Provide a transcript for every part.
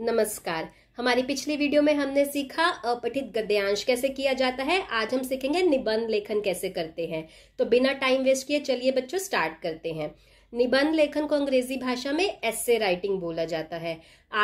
नमस्कार हमारी पिछली वीडियो में हमने सीखा अपठित गद्यांश कैसे किया जाता है आज हम सीखेंगे निबंध लेखन कैसे करते हैं तो बिना टाइम वेस्ट किए चलिए बच्चों स्टार्ट करते हैं निबंध लेखन को अंग्रेजी भाषा में एस्से राइटिंग बोला जाता है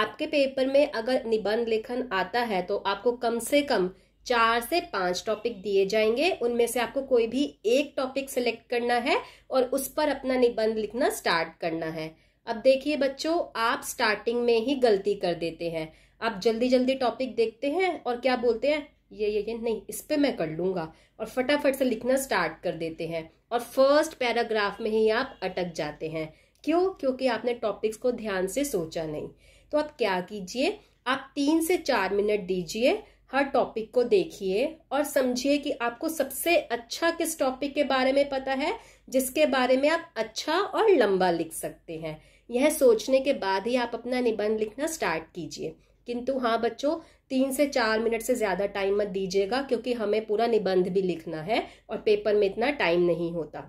आपके पेपर में अगर निबंध लेखन आता है तो आपको कम से कम चार से पांच टॉपिक दिए जाएंगे उनमें से आपको कोई भी एक टॉपिक सेलेक्ट करना है और उस पर अपना निबंध लिखना स्टार्ट करना है अब देखिए बच्चों आप स्टार्टिंग में ही गलती कर देते हैं आप जल्दी जल्दी टॉपिक देखते हैं और क्या बोलते हैं ये ये ये नहीं इस पर मैं कर लूंगा और फटाफट से लिखना स्टार्ट कर देते हैं और फर्स्ट पैराग्राफ में ही आप अटक जाते हैं क्यों क्योंकि आपने टॉपिक्स को ध्यान से सोचा नहीं तो आप क्या कीजिए आप तीन से चार मिनट दीजिए हर टॉपिक को देखिए और समझिए कि आपको सबसे अच्छा किस टॉपिक के बारे में पता है जिसके बारे में आप अच्छा और लंबा लिख सकते हैं यह सोचने के बाद ही आप अपना निबंध लिखना स्टार्ट कीजिए किंतु हाँ बच्चों तीन से चार मिनट से ज़्यादा टाइम मत दीजिएगा क्योंकि हमें पूरा निबंध भी लिखना है और पेपर में इतना टाइम नहीं होता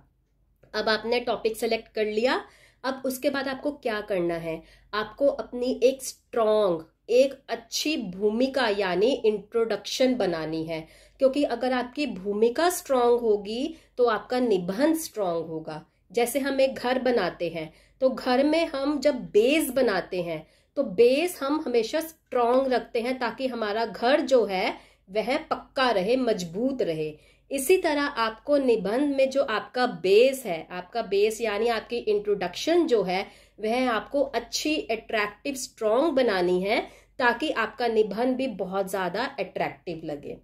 अब आपने टॉपिक सेलेक्ट कर लिया अब उसके बाद आपको क्या करना है आपको अपनी एक स्ट्रांग एक अच्छी भूमिका यानी इंट्रोडक्शन बनानी है क्योंकि अगर आपकी भूमिका स्ट्रांग होगी तो आपका निबंध स्ट्रांग होगा जैसे हम एक घर बनाते हैं तो घर में हम जब बेस बनाते हैं तो बेस हम हमेशा स्ट्रांग रखते हैं ताकि हमारा घर जो है वह पक्का रहे मजबूत रहे इसी तरह आपको निबंध में जो आपका बेस है आपका बेस यानी आपकी इंट्रोडक्शन जो है वह आपको अच्छी अट्रैक्टिव स्ट्रांग बनानी है ताकि आपका निबंध भी बहुत ज़्यादा अट्रैक्टिव लगे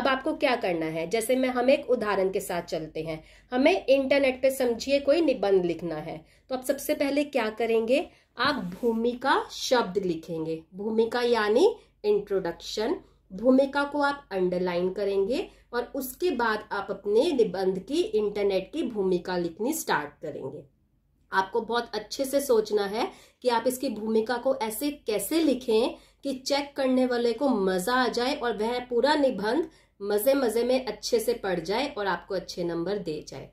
अब आपको क्या करना है जैसे मैं हम एक उदाहरण के साथ चलते हैं हमें इंटरनेट पे समझिए कोई निबंध लिखना है तो आप सबसे पहले क्या करेंगे आप भूमिका शब्द लिखेंगे भूमिका यानी इंट्रोडक्शन भूमिका को आप अंडरलाइन करेंगे और उसके बाद आप अपने निबंध की इंटरनेट की भूमिका लिखनी स्टार्ट करेंगे आपको बहुत अच्छे से सोचना है कि आप इसकी भूमिका को ऐसे कैसे लिखें कि चेक करने वाले को मजा आ जाए और वह पूरा निबंध मजे मजे में अच्छे से पढ़ जाए और आपको अच्छे नंबर दे जाए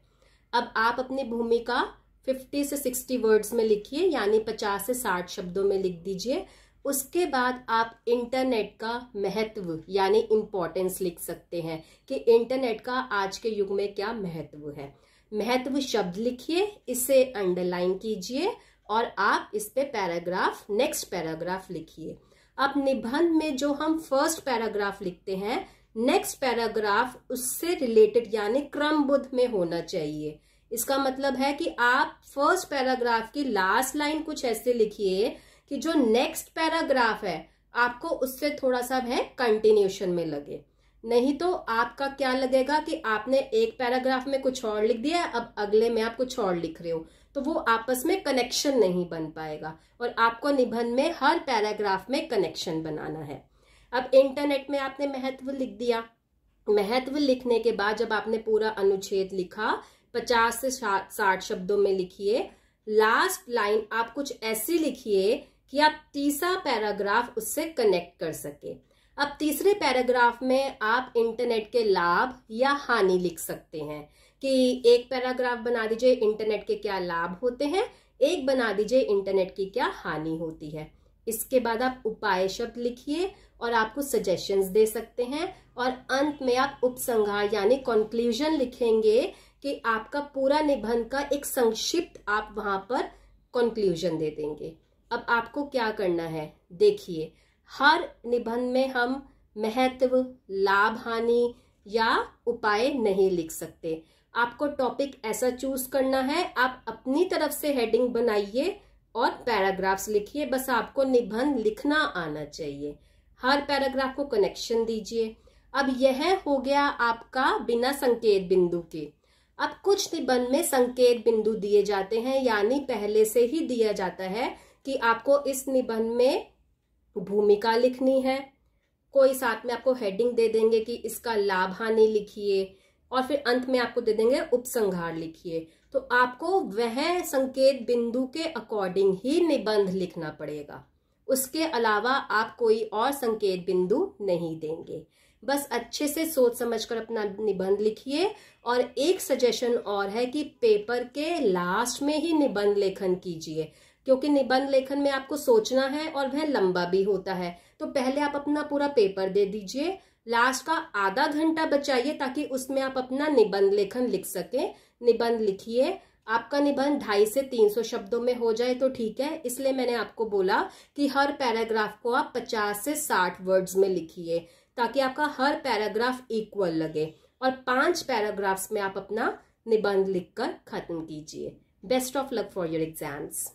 अब आप अपनी भूमिका 50 से 60 वर्ड्स में लिखिए यानी 50 से 60 शब्दों में लिख दीजिए उसके बाद आप इंटरनेट का महत्व यानी इम्पोर्टेंस लिख सकते हैं कि इंटरनेट का आज के युग में क्या महत्व है महत्व शब्द लिखिए इसे अंडरलाइन कीजिए और आप इस पे पैराग्राफ नेक्स्ट पैराग्राफ लिखिए अब निबंध में जो हम फर्स्ट पैराग्राफ लिखते हैं नेक्स्ट पैराग्राफ उससे रिलेटेड यानी क्रमबुद्ध में होना चाहिए इसका मतलब है कि आप फर्स्ट पैराग्राफ की लास्ट लाइन कुछ ऐसे लिखिए कि जो नेक्स्ट पैराग्राफ है आपको उससे थोड़ा सा वह कंटिन्यूशन में लगे नहीं तो आपका क्या लगेगा कि आपने एक पैराग्राफ में कुछ और लिख दिया है अब अगले में आप कुछ और लिख रहे हो तो वो आपस में कनेक्शन नहीं बन पाएगा और आपको निबंध में हर पैराग्राफ में कनेक्शन बनाना है अब इंटरनेट में आपने महत्व लिख दिया महत्व लिखने के बाद जब आपने पूरा अनुच्छेद लिखा पचास से साठ शब्दों में लिखिए लास्ट लाइन आप कुछ ऐसी लिखिए कि आप तीसरा पैराग्राफ उससे कनेक्ट कर सके अब तीसरे पैराग्राफ में आप इंटरनेट के लाभ या हानि लिख सकते हैं कि एक पैराग्राफ बना दीजिए इंटरनेट के क्या लाभ होते हैं एक बना दीजिए इंटरनेट की क्या हानि होती है इसके बाद आप उपाय शब्द लिखिए और आपको सजेशंस दे सकते हैं और अंत में आप उपसंहार यानी कंक्लूजन लिखेंगे कि आपका पूरा निबंध का एक संक्षिप्त आप वहां पर कंक्लूजन दे देंगे अब आपको क्या करना है देखिए हर निबंध में हम महत्व लाभ हानि या उपाय नहीं लिख सकते आपको टॉपिक ऐसा चूज करना है आप अपनी तरफ से हेडिंग बनाइए और पैराग्राफ्स लिखिए बस आपको निबंध लिखना आना चाहिए हर पैराग्राफ को कनेक्शन दीजिए अब यह हो गया आपका बिना संकेत बिंदु के अब कुछ निबंध में संकेत बिंदु दिए जाते हैं यानी पहले से ही दिया जाता है कि आपको इस निबंध में भूमिका लिखनी है कोई साथ में आपको हेडिंग दे देंगे कि इसका लाभ हानि लिखिए और फिर अंत में आपको दे देंगे उपसंहार लिखिए तो आपको वह संकेत बिंदु के अकॉर्डिंग ही निबंध लिखना पड़ेगा उसके अलावा आप कोई और संकेत बिंदु नहीं देंगे बस अच्छे से सोच समझकर अपना निबंध लिखिए और एक सजेशन और है कि पेपर के लास्ट में ही निबंध लेखन कीजिए क्योंकि निबंध लेखन में आपको सोचना है और वह लंबा भी होता है तो पहले आप अपना पूरा पेपर दे दीजिए लास्ट का आधा घंटा बचाइए ताकि उसमें आप अपना निबंध लेखन लिख सकें निबंध लिखिए आपका निबंध ढाई से तीन सौ शब्दों में हो जाए तो ठीक है इसलिए मैंने आपको बोला कि हर पैराग्राफ को आप पचास से साठ वर्ड्स में लिखिए ताकि आपका हर पैराग्राफ इक्वल लगे और पांच पैराग्राफ्स में आप अपना निबंध लिखकर खत्म कीजिए best of luck for your exams